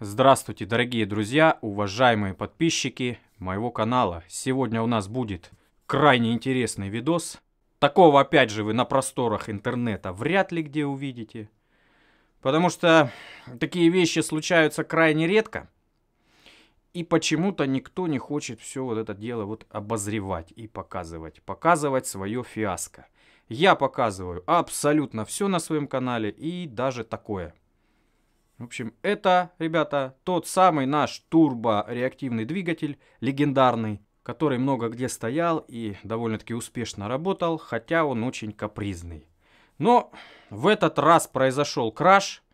Здравствуйте, дорогие друзья, уважаемые подписчики моего канала. Сегодня у нас будет крайне интересный видос. Такого, опять же, вы на просторах интернета вряд ли где увидите. Потому что такие вещи случаются крайне редко. И почему-то никто не хочет все вот это дело вот обозревать и показывать. Показывать свое фиаско. Я показываю абсолютно все на своем канале и даже такое – в общем, это, ребята, тот самый наш турбореактивный двигатель, легендарный, который много где стоял и довольно-таки успешно работал, хотя он очень капризный. Но в этот раз произошел краш,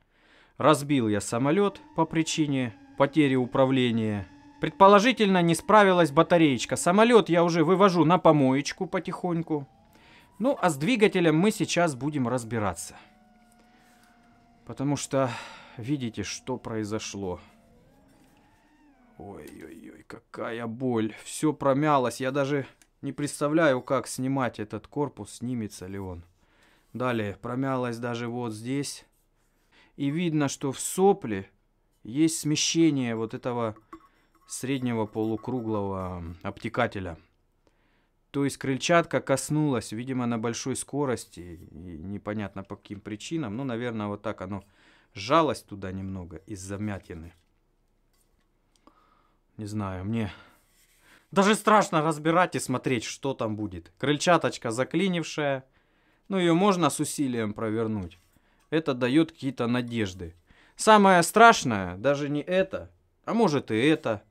разбил я самолет по причине потери управления. Предположительно, не справилась батареечка. Самолет я уже вывожу на помоечку потихоньку. Ну, а с двигателем мы сейчас будем разбираться. Потому что видите, что произошло. Ой-ой-ой, какая боль. Все промялось. Я даже не представляю, как снимать этот корпус, снимется ли он. Далее, промялось даже вот здесь. И видно, что в сопле есть смещение вот этого среднего полукруглого обтекателя. То есть крыльчатка коснулась, видимо, на большой скорости, и непонятно по каким причинам, Ну, наверное, вот так оно Жалость туда немного из-за мятины. Не знаю, мне даже страшно разбирать и смотреть, что там будет. Крыльчаточка заклинившая, но ну, ее можно с усилием провернуть. Это дает какие-то надежды. Самое страшное даже не это, а может и это.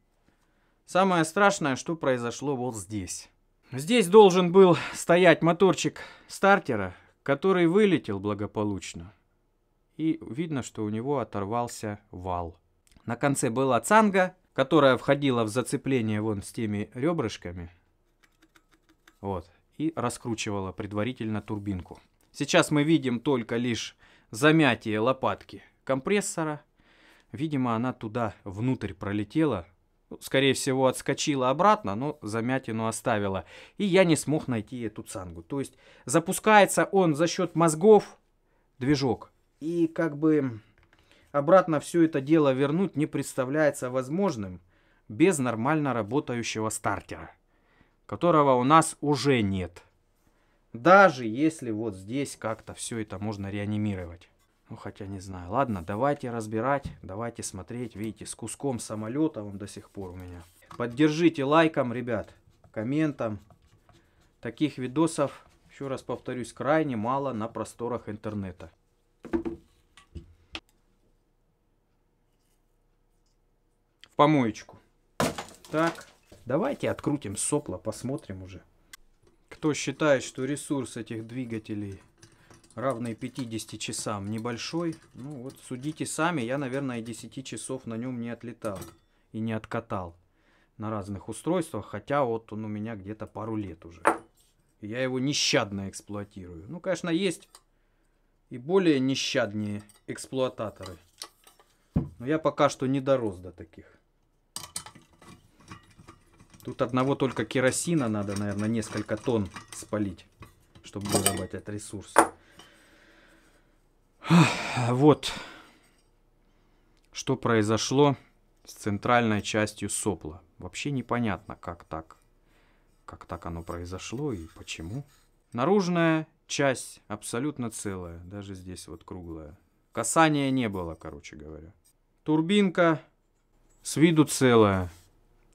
Самое страшное, что произошло вот здесь. Здесь должен был стоять моторчик стартера, который вылетел благополучно и видно, что у него оторвался вал. На конце была цанга, которая входила в зацепление вон с теми ребрышками. Вот. И раскручивала предварительно турбинку. Сейчас мы видим только лишь замятие лопатки компрессора. Видимо, она туда внутрь пролетела. Ну, скорее всего, отскочила обратно, но замятину оставила. И я не смог найти эту цангу. То есть запускается он за счет мозгов, движок, и как бы обратно все это дело вернуть не представляется возможным без нормально работающего стартера, которого у нас уже нет. Даже если вот здесь как-то все это можно реанимировать. Ну, хотя не знаю. Ладно, давайте разбирать, давайте смотреть. Видите, с куском самолета он до сих пор у меня. Поддержите лайком, ребят, комментом. Таких видосов, еще раз повторюсь, крайне мало на просторах интернета. помоечку. Так, давайте открутим сопла, посмотрим уже. Кто считает, что ресурс этих двигателей равный 50 часам небольшой, ну вот судите сами, я, наверное, и 10 часов на нем не отлетал и не откатал на разных устройствах, хотя вот он у меня где-то пару лет уже. Я его нещадно эксплуатирую. Ну, конечно, есть и более нещадные эксплуататоры. Но я пока что не дорос до таких. Тут одного только керосина надо, наверное, несколько тонн спалить, чтобы выработать этот ресурс. Вот что произошло с центральной частью сопла. Вообще непонятно, как так, как так оно произошло и почему. Наружная часть абсолютно целая, даже здесь вот круглая. Касания не было, короче говоря. Турбинка с виду целая,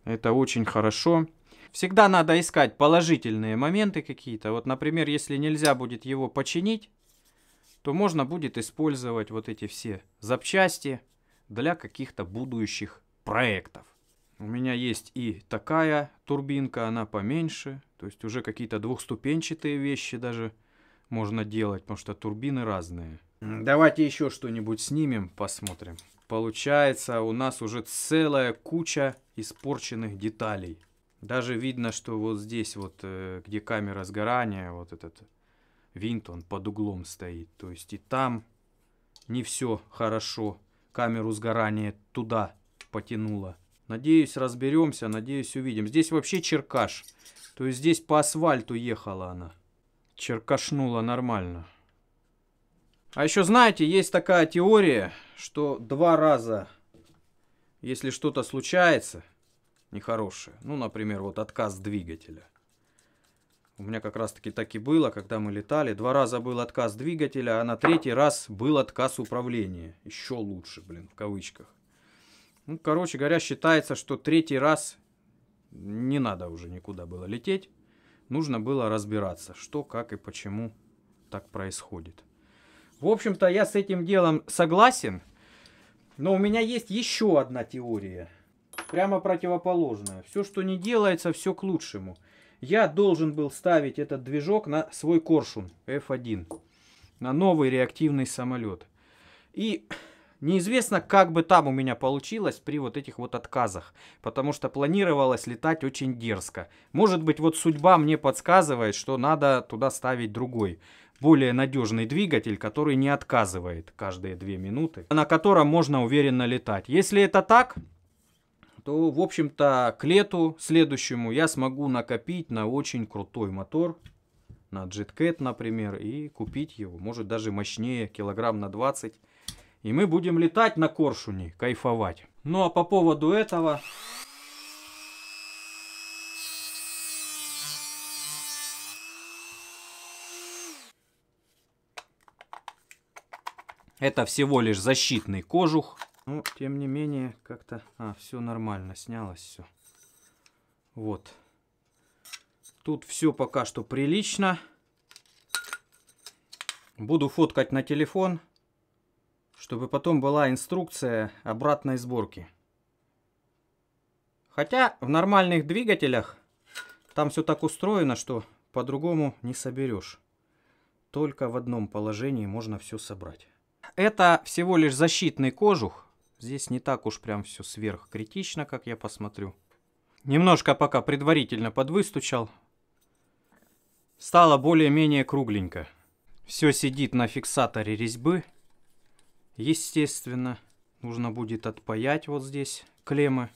это очень хорошо. Всегда надо искать положительные моменты какие-то. Вот, например, если нельзя будет его починить, то можно будет использовать вот эти все запчасти для каких-то будущих проектов. У меня есть и такая турбинка, она поменьше. То есть уже какие-то двухступенчатые вещи даже можно делать, потому что турбины разные. Давайте еще что-нибудь снимем, посмотрим. Получается, у нас уже целая куча испорченных деталей. Даже видно, что вот здесь вот, э, где камера сгорания, вот этот винт, он под углом стоит. То есть и там не все хорошо. Камеру сгорания туда потянуло. Надеюсь, разберемся, надеюсь, увидим. Здесь вообще черкаш. То есть здесь по асфальту ехала она. Черкашнула нормально. А еще, знаете, есть такая теория, что два раза, если что-то случается нехорошее, ну, например, вот отказ двигателя. У меня как раз-таки так и было, когда мы летали. Два раза был отказ двигателя, а на третий раз был отказ управления. Еще лучше, блин, в кавычках. Ну, короче говоря, считается, что третий раз не надо уже никуда было лететь. Нужно было разбираться, что, как и почему так происходит. В общем-то, я с этим делом согласен. Но у меня есть еще одна теория. Прямо противоположная. Все, что не делается, все к лучшему. Я должен был ставить этот движок на свой коршун F1. На новый реактивный самолет. И неизвестно, как бы там у меня получилось при вот этих вот отказах. Потому что планировалось летать очень дерзко. Может быть, вот судьба мне подсказывает, что надо туда ставить другой более надежный двигатель, который не отказывает каждые две минуты, на котором можно уверенно летать. Если это так, то, в общем-то, к лету следующему я смогу накопить на очень крутой мотор, на JetCat, например, и купить его, может, даже мощнее, килограмм на 20. И мы будем летать на коршуне, кайфовать. Ну а по поводу этого... Это всего лишь защитный кожух. Ну, тем не менее, как-то... А, все нормально, снялось все. Вот. Тут все пока что прилично. Буду фоткать на телефон, чтобы потом была инструкция обратной сборки. Хотя в нормальных двигателях там все так устроено, что по-другому не соберешь. Только в одном положении можно все собрать это всего лишь защитный кожух. Здесь не так уж прям все сверхкритично, как я посмотрю. Немножко пока предварительно подвыстучал. Стало более-менее кругленько. Все сидит на фиксаторе резьбы. Естественно, нужно будет отпаять вот здесь клеммы.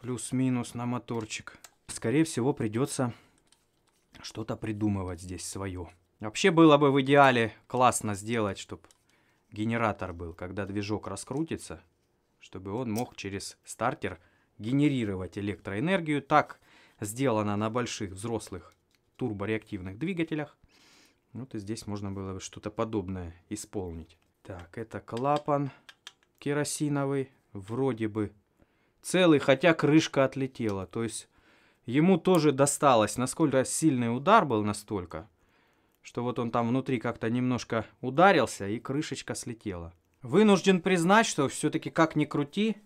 Плюс-минус на моторчик. Скорее всего, придется что-то придумывать здесь свое. Вообще было бы в идеале классно сделать, чтобы генератор был, когда движок раскрутится, чтобы он мог через стартер генерировать электроэнергию. Так сделано на больших взрослых турбореактивных двигателях. Вот и здесь можно было что-то подобное исполнить. Так, это клапан керосиновый, вроде бы целый, хотя крышка отлетела. То есть ему тоже досталось, насколько сильный удар был настолько, что вот он там внутри как-то немножко ударился, и крышечка слетела. Вынужден признать, что все-таки как ни крути,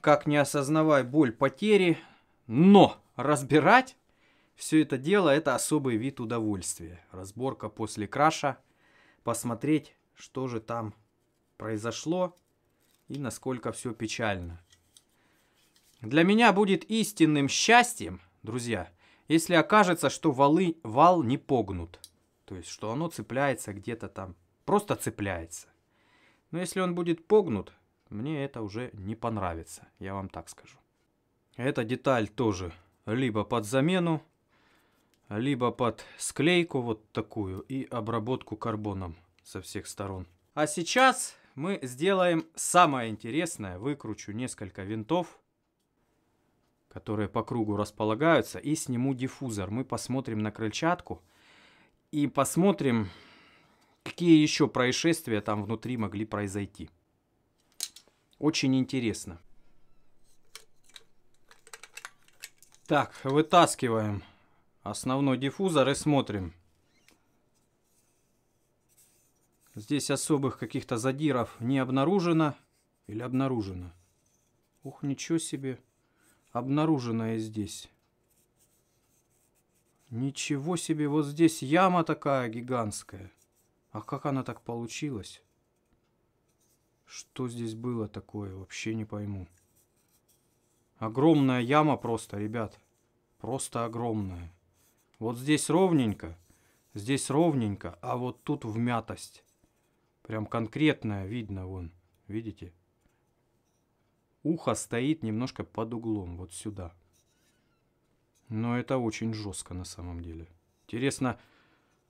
как не осознавай боль потери, но разбирать все это дело – это особый вид удовольствия. Разборка после краша, посмотреть, что же там произошло и насколько все печально. Для меня будет истинным счастьем, друзья, если окажется, что валы, вал не погнут – то есть, что оно цепляется где-то там. Просто цепляется. Но если он будет погнут, мне это уже не понравится, я вам так скажу. Эта деталь тоже либо под замену, либо под склейку вот такую и обработку карбоном со всех сторон. А сейчас мы сделаем самое интересное. Выкручу несколько винтов, которые по кругу располагаются, и сниму диффузор. Мы посмотрим на крыльчатку, и посмотрим, какие еще происшествия там внутри могли произойти. Очень интересно. Так, вытаскиваем основной диффузор и смотрим. Здесь особых каких-то задиров не обнаружено. Или обнаружено? Ух, ничего себе. Обнаружено и здесь. Ничего себе, вот здесь яма такая гигантская. А как она так получилась? Что здесь было такое, вообще не пойму. Огромная яма просто, ребят. Просто огромная. Вот здесь ровненько, здесь ровненько, а вот тут вмятость. Прям конкретная видно вон, видите? Ухо стоит немножко под углом, вот сюда. Но это очень жестко на самом деле. Интересно,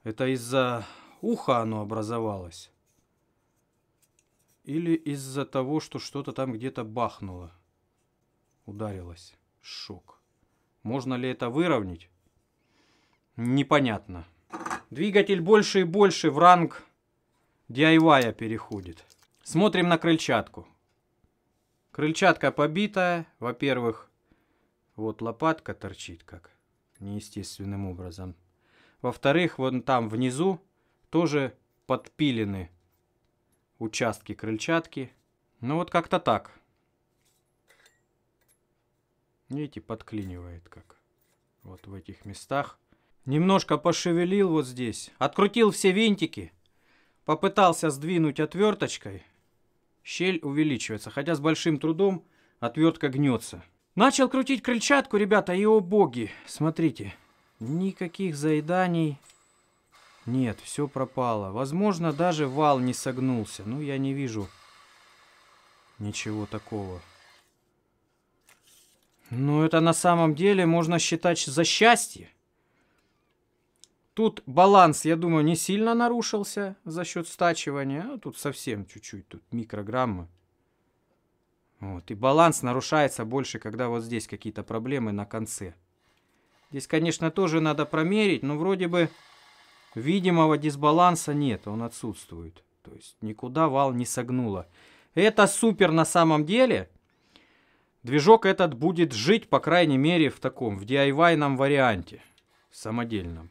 это из-за уха оно образовалось? Или из-за того, что что-то там где-то бахнуло? Ударилось. Шок. Можно ли это выровнять? Непонятно. Двигатель больше и больше в ранг DIY переходит. Смотрим на крыльчатку. Крыльчатка побитая, во-первых, вот лопатка торчит как неестественным образом. Во-вторых, вон там внизу тоже подпилены участки крыльчатки. Ну вот как-то так. Видите, подклинивает как. Вот в этих местах. Немножко пошевелил вот здесь. Открутил все винтики. Попытался сдвинуть отверточкой. Щель увеличивается. Хотя с большим трудом отвертка гнется. Начал крутить крыльчатку, ребята, и о боги, смотрите, никаких заеданий нет, все пропало. Возможно, даже вал не согнулся, ну я не вижу ничего такого. Ну это на самом деле можно считать за счастье. Тут баланс, я думаю, не сильно нарушился за счет стачивания. А тут совсем чуть-чуть, тут микрограммы. Вот, и баланс нарушается больше, когда вот здесь какие-то проблемы на конце. Здесь, конечно, тоже надо промерить, но вроде бы видимого дисбаланса нет, он отсутствует. То есть никуда вал не согнуло. Это супер на самом деле. Движок этот будет жить, по крайней мере, в таком, в DIY-ном варианте, самодельном.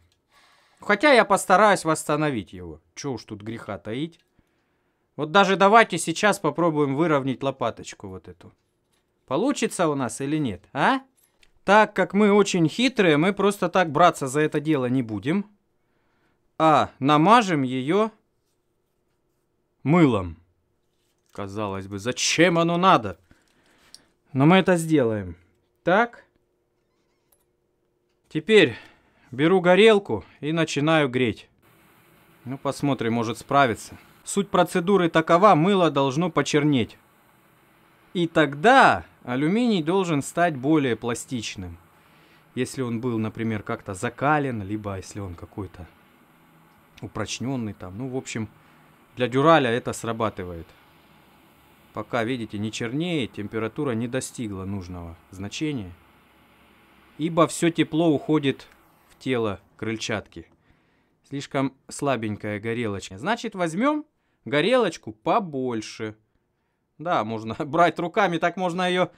Хотя я постараюсь восстановить его. Чего уж тут греха таить. Вот даже давайте сейчас попробуем выровнять лопаточку вот эту. Получится у нас или нет, а? Так как мы очень хитрые, мы просто так браться за это дело не будем. А намажем ее мылом. Казалось бы, зачем оно надо? Но мы это сделаем. Так. Теперь беру горелку и начинаю греть. Ну, посмотрим, может справиться. Суть процедуры такова, мыло должно почернеть. И тогда алюминий должен стать более пластичным. Если он был, например, как-то закален, либо если он какой-то упрочненный там. Ну, в общем, для дюраля это срабатывает. Пока, видите, не чернеет, температура не достигла нужного значения. Ибо все тепло уходит в тело крыльчатки. Слишком слабенькая горелочка. Значит, возьмем горелочку побольше. Да, можно брать руками, так можно ее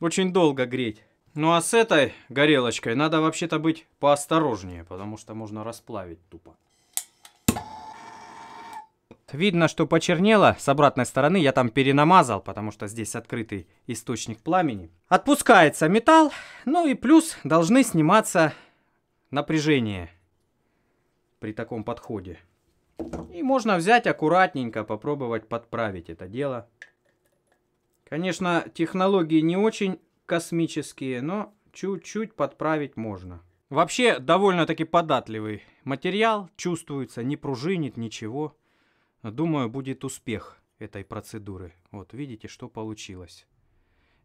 очень долго греть. Ну а с этой горелочкой надо вообще-то быть поосторожнее, потому что можно расплавить тупо. Видно, что почернело. С обратной стороны я там перенамазал, потому что здесь открытый источник пламени. Отпускается металл, ну и плюс должны сниматься напряжение при таком подходе. И можно взять аккуратненько, попробовать подправить это дело. Конечно, технологии не очень космические, но чуть-чуть подправить можно. Вообще, довольно-таки податливый материал, чувствуется, не пружинит, ничего. Думаю, будет успех этой процедуры. Вот, видите, что получилось.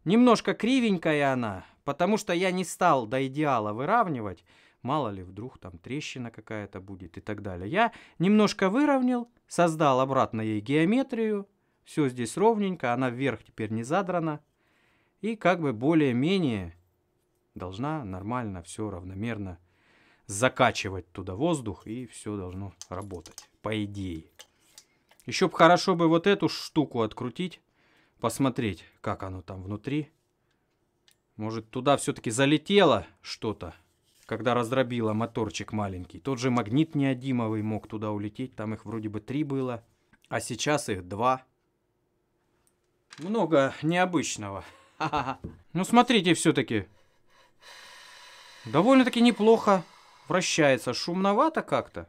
Немножко кривенькая она, потому что я не стал до идеала выравнивать, мало ли, вдруг там трещина какая-то будет и так далее. Я немножко выровнял, создал обратно ей геометрию, все здесь ровненько, она вверх теперь не задрана, и как бы более-менее должна нормально все равномерно закачивать туда воздух, и все должно работать, по идее. Еще бы хорошо бы вот эту штуку открутить, посмотреть, как оно там внутри. Может, туда все-таки залетело что-то когда раздробила моторчик маленький. Тот же магнит неодимовый мог туда улететь, там их вроде бы три было, а сейчас их два. Много необычного. Ну смотрите все-таки. Довольно-таки неплохо вращается. Шумновато как-то.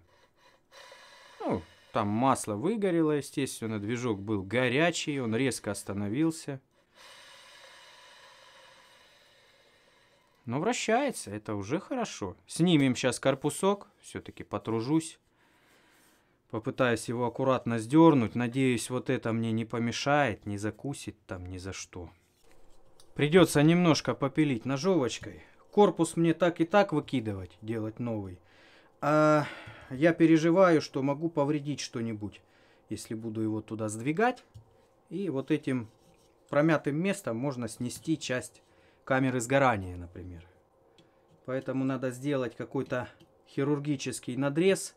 Ну, там масло выгорело, естественно, движок был горячий, он резко остановился. Но ну, вращается, это уже хорошо. Снимем сейчас корпусок, все-таки потружусь. Попытаюсь его аккуратно сдернуть. Надеюсь, вот это мне не помешает, не закусит там ни за что. Придется немножко попилить ножовочкой. Корпус мне так и так выкидывать, делать новый. А я переживаю, что могу повредить что-нибудь, если буду его туда сдвигать. И вот этим промятым местом можно снести часть камеры сгорания, например. Поэтому надо сделать какой-то хирургический надрез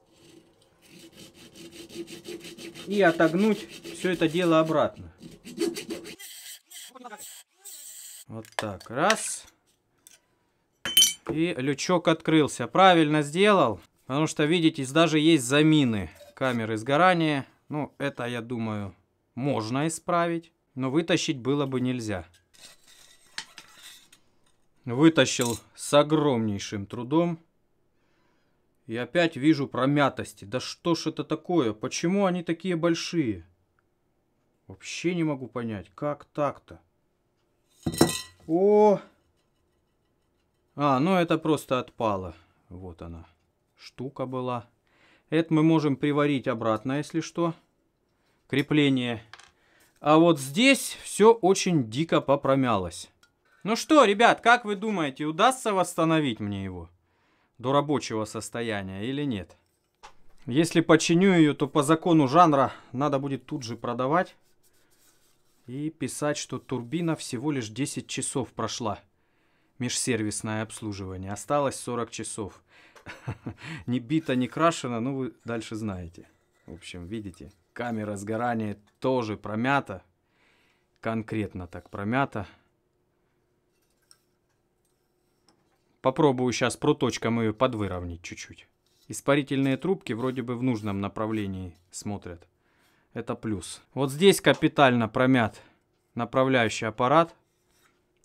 и отогнуть все это дело обратно. Вот так, раз. И лючок открылся. Правильно сделал, потому что, видите, даже есть замины камеры сгорания. Ну, это, я думаю, можно исправить, но вытащить было бы нельзя. Вытащил с огромнейшим трудом. И опять вижу промятости. Да что ж это такое? Почему они такие большие? Вообще не могу понять, как так-то? О! А, ну это просто отпало. Вот она. Штука была. Это мы можем приварить обратно, если что. Крепление. А вот здесь все очень дико попромялось. Ну что, ребят, как вы думаете, удастся восстановить мне его? До рабочего состояния или нет? Если починю ее, то по закону жанра надо будет тут же продавать. И писать, что турбина всего лишь 10 часов прошла. Межсервисное обслуживание. Осталось 40 часов. Не бита, не крашена, ну вы дальше знаете. В общем, видите, камера сгорания тоже промята. Конкретно так промята. Попробую сейчас проточком ее подвыровнять чуть-чуть. Испарительные трубки вроде бы в нужном направлении смотрят. Это плюс. Вот здесь капитально промят направляющий аппарат.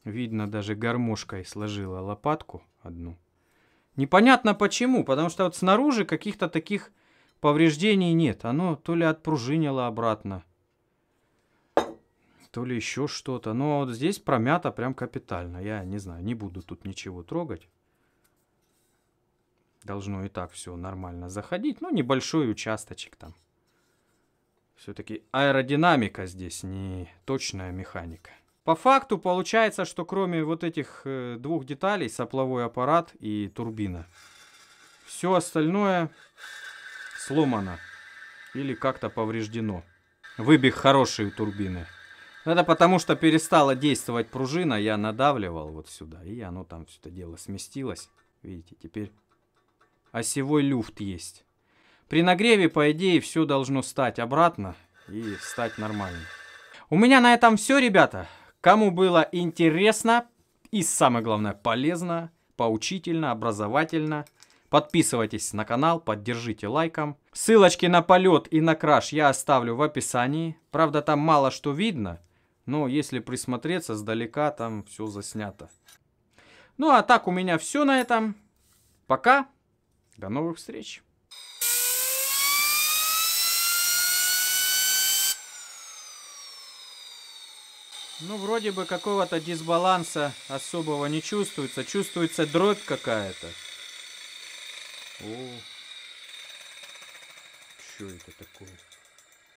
Видно, даже гармошкой сложила лопатку одну. Непонятно почему, потому что вот снаружи каких-то таких повреждений нет. Оно то ли отпружинило обратно, то ли еще что-то. Но вот здесь промято прям капитально. Я не знаю, не буду тут ничего трогать должно и так все нормально заходить. Ну, небольшой участочек там. Все-таки аэродинамика здесь, не точная механика. По факту получается, что кроме вот этих э, двух деталей, сопловой аппарат и турбина, все остальное сломано или как-то повреждено. Выбег хорошие турбины. Это потому, что перестала действовать пружина, я надавливал вот сюда, и оно там все это дело сместилось. Видите, теперь осевой а люфт есть. При нагреве, по идее, все должно стать обратно и стать нормально. У меня на этом все, ребята. Кому было интересно и, самое главное, полезно, поучительно, образовательно, подписывайтесь на канал, поддержите лайком. Ссылочки на полет и на краш я оставлю в описании. Правда, там мало что видно, но если присмотреться сдалека, там все заснято. Ну а так у меня все на этом. Пока. До новых встреч! Ну, вроде бы какого-то дисбаланса особого не чувствуется. Чувствуется дробь какая-то. О, что это такое?